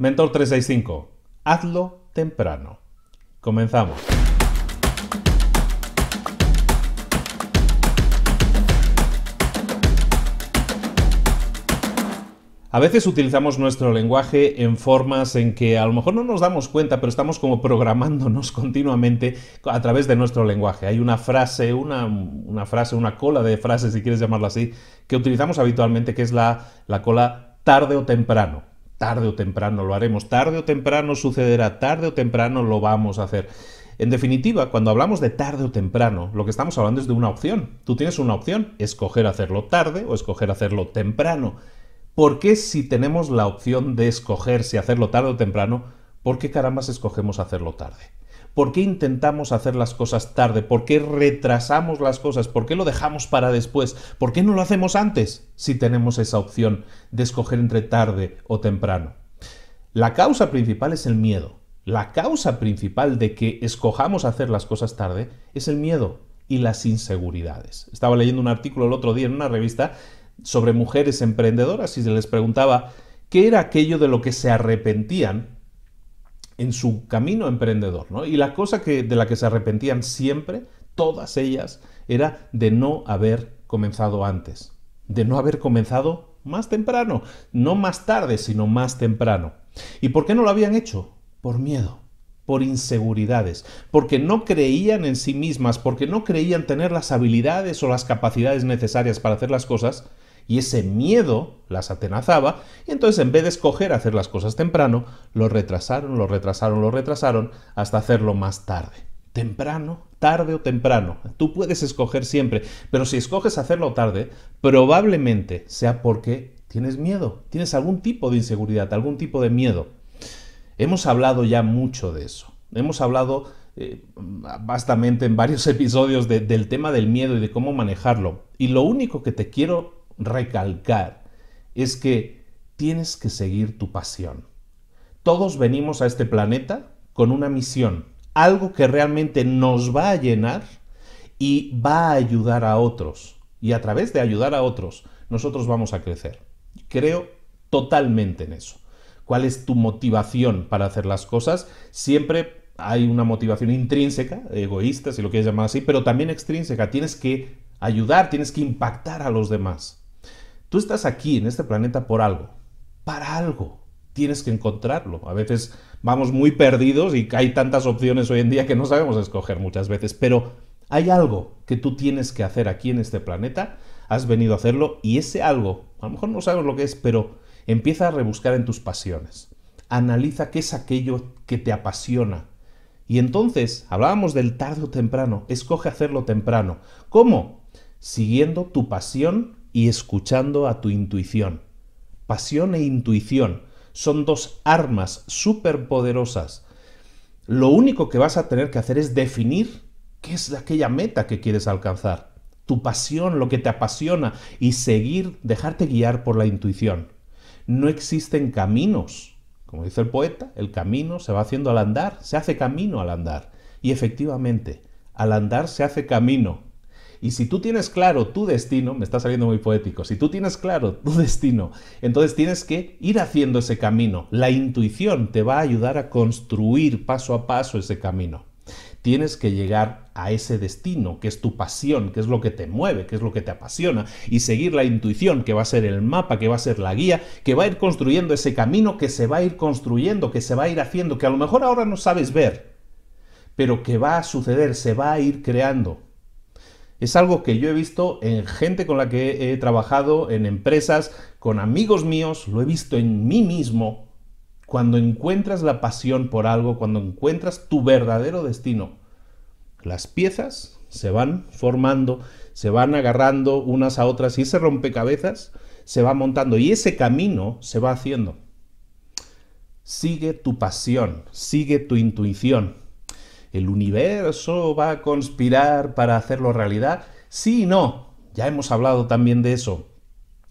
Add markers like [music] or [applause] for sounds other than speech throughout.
Mentor 365. Hazlo temprano. Comenzamos. A veces utilizamos nuestro lenguaje en formas en que a lo mejor no nos damos cuenta, pero estamos como programándonos [laughs] continuamente a través de nuestro lenguaje. Hay una frase, una, frase, una cola de frases, si quieres llamarla así, que utilizamos habitualmente, que es la cola tarde o temprano. Tarde o temprano lo haremos, tarde o temprano sucederá, tarde o temprano lo vamos a hacer. En definitiva, cuando hablamos de tarde o temprano, lo que estamos hablando es de una opción. Tú tienes una opción, escoger hacerlo tarde o escoger hacerlo temprano. ¿Por qué si tenemos la opción de escoger si hacerlo tarde o temprano, por qué carambas escogemos hacerlo tarde? ¿Por qué intentamos hacer las cosas tarde? ¿Por qué retrasamos las cosas? ¿Por qué lo dejamos para después? ¿Por qué no lo hacemos antes si tenemos esa opción de escoger entre tarde o temprano? La causa principal es el miedo. La causa principal de que escojamos hacer las cosas tarde es el miedo y las inseguridades. Estaba leyendo un artículo el otro día en una revista sobre mujeres emprendedoras y se les preguntaba qué era aquello de lo que se arrepentían en su camino emprendedor, Y la cosa que, de la que se arrepentían siempre, todas ellas, era de no haber comenzado antes, de no haber comenzado más temprano, no más tarde, sino más temprano. ¿Y por qué no lo habían hecho? Por miedo, por inseguridades, porque no creían en sí mismas, porque no creían tener las habilidades o las capacidades necesarias para hacer las cosas y ese miedo las atenazaba y entonces en vez de escoger hacer las cosas temprano, lo retrasaron, lo retrasaron, lo retrasaron hasta hacerlo más tarde. Temprano, tarde o temprano. Tú puedes escoger siempre, pero si escoges hacerlo tarde, probablemente sea porque tienes miedo, tienes algún tipo de inseguridad, algún tipo de miedo. Hemos hablado ya mucho de eso. Hemos hablado bastante eh, en varios [laughs] episodios del tema del miedo y de cómo manejarlo. Y lo único que te quiero recalcar es que tienes que seguir tu pasión. Todos venimos a este planeta con una misión, algo que realmente nos va a llenar y va a ayudar a otros. Y a través de ayudar a otros, nosotros vamos a crecer. Creo totalmente en eso. ¿Cuál es tu motivación para hacer las cosas? Siempre hay una motivación intrínseca, egoísta, si lo quieres llamar así, pero también extrínseca. Tienes que ayudar, tienes que impactar a los demás. Tú estás aquí en este planeta por algo, para algo. Tienes que encontrarlo. A veces vamos muy perdidos y hay tantas opciones hoy en día que no sabemos escoger muchas veces, pero hay algo que tú tienes que hacer aquí en este planeta, has venido a hacerlo y ese algo, a lo mejor no sabes lo que es, pero empieza a rebuscar en tus pasiones. Analiza qué es aquello que te apasiona. Y entonces, hablábamos del tarde o temprano, escoge hacerlo temprano. ¿Cómo? Siguiendo tu pasión y escuchando a tu intuición. Pasión e intuición son dos armas superpoderosas. Lo único que vas a tener que hacer es definir qué es aquella meta que quieres alcanzar, tu pasión, lo que te apasiona y seguir, dejarte guiar por la intuición. No existen caminos. Como dice el poeta, el camino se va haciendo al andar, se hace camino al andar. Y efectivamente, al andar se hace camino, y si tú tienes claro tu destino, me está saliendo muy poético, si tú tienes claro tu destino, entonces tienes que ir haciendo ese camino. La intuición te va a ayudar a construir paso a paso ese camino. Tienes que llegar a ese destino, que es tu pasión, que es lo que te mueve, que es lo que te apasiona, y seguir la intuición, que va a ser el mapa, que va a ser la guía, que va a ir construyendo ese camino, que se va a ir construyendo, que se va a ir haciendo, que a lo mejor ahora no sabes ver, pero que va a suceder, se va a ir creando. Es algo que yo he visto en gente con la que he trabajado, en empresas, con amigos míos, lo he visto en mí mismo. Cuando encuentras la pasión por algo, cuando encuentras tu verdadero destino, las piezas se van formando, se van agarrando unas a otras y ese rompecabezas se va montando y ese camino se va haciendo. Sigue tu pasión, sigue tu intuición, el universo va a conspirar para hacerlo realidad. Sí y no, ya hemos hablado también de eso.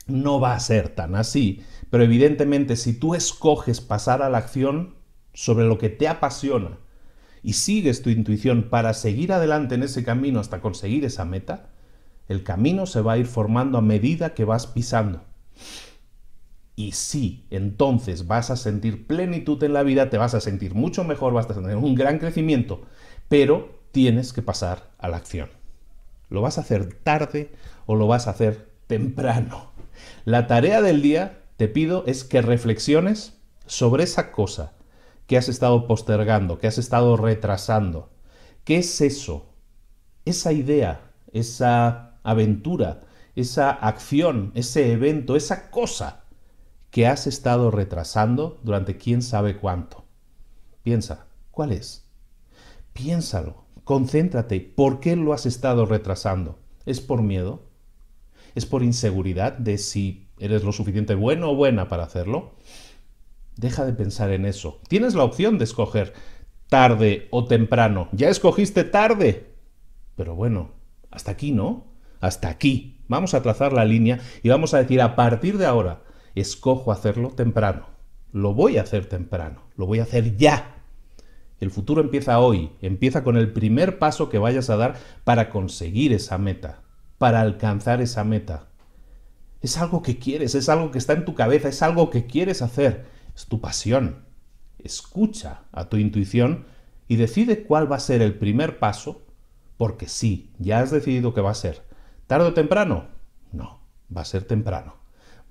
No va a ser tan así, pero evidentemente si tú escoges pasar a la acción sobre lo que te apasiona y sigues tu intuición para seguir adelante en ese camino hasta conseguir esa meta, el camino se va a ir formando a medida que vas pisando. Y sí, entonces vas a sentir plenitud en la vida, te vas a sentir mucho mejor, vas a tener un gran crecimiento, pero tienes que pasar a la acción. ¿Lo vas a hacer tarde o lo vas a hacer temprano? La tarea del día, te pido, es que reflexiones sobre esa cosa que has estado postergando, que has estado retrasando. ¿Qué es eso? Esa idea, esa aventura, esa acción, ese evento, esa cosa que has estado retrasando durante quién sabe cuánto. Piensa, ¿cuál es? Piénsalo, concéntrate, ¿por qué lo has estado retrasando? ¿Es por miedo? ¿Es por inseguridad de si eres lo suficiente bueno o buena para hacerlo? Deja de pensar en eso. Tienes la opción de escoger tarde o temprano. Ya escogiste tarde. Pero bueno, hasta aquí, ¿no? Hasta aquí. Vamos a trazar la línea y vamos a decir a partir de ahora, escojo hacerlo temprano. Lo voy a hacer temprano, lo voy a hacer ya. El futuro empieza hoy, empieza con el primer paso que vayas a dar para conseguir esa meta, para alcanzar esa meta. Es algo que quieres, es algo que está en tu cabeza, es algo que quieres hacer, es tu pasión. Escucha a tu intuición y decide cuál va a ser el primer paso, porque sí, ya has decidido que va a ser. ¿Tarde o temprano? No, va a ser temprano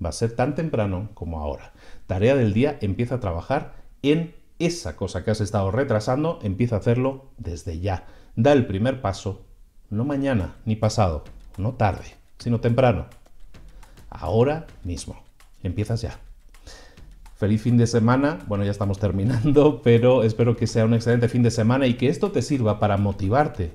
va a ser tan temprano como ahora. Tarea del día, empieza a trabajar en esa cosa que has estado retrasando, empieza a hacerlo desde ya. Da el primer paso, no mañana ni pasado, no tarde, sino temprano. Ahora mismo. Empiezas ya. Feliz fin de semana. Bueno, ya estamos terminando, [laughs] pero espero que sea un excelente fin de semana y que esto te sirva para motivarte,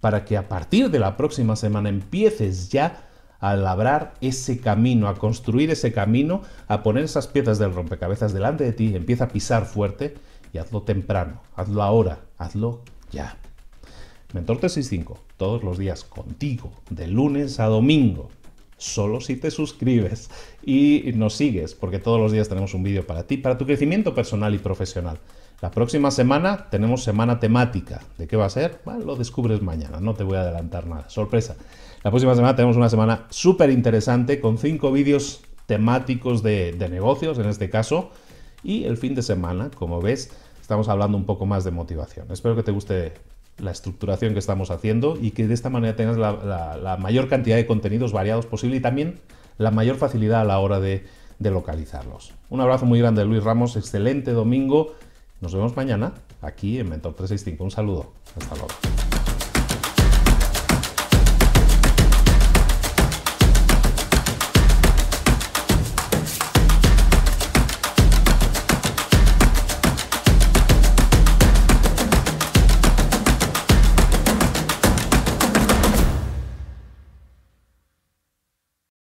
para que a partir de la próxima semana empieces ya a labrar ese camino, a construir ese camino, a poner esas piezas del rompecabezas delante de ti, empieza a pisar fuerte y hazlo temprano, hazlo ahora, hazlo ya. Mentor 365, todos los días contigo, de lunes a domingo, solo si te suscribes y nos sigues, porque todos los días tenemos un vídeo para ti, para tu crecimiento personal y profesional. La próxima semana tenemos semana temática. ¿De qué va a ser? lo descubres mañana, no te voy a adelantar nada. Sorpresa. La próxima semana tenemos una semana súper interesante con cinco vídeos temáticos de, negocios, en este caso. Y el fin de semana, como ves, estamos hablando un poco más de motivación. Espero que te guste la estructuración que estamos haciendo y que de esta manera tengas la, mayor cantidad de contenidos variados posible y también la mayor facilidad a la hora de, de localizarlos. Un abrazo muy grande, Luis Ramos, excelente domingo nos vemos mañana aquí en Mentor 365. Un saludo. Hasta luego.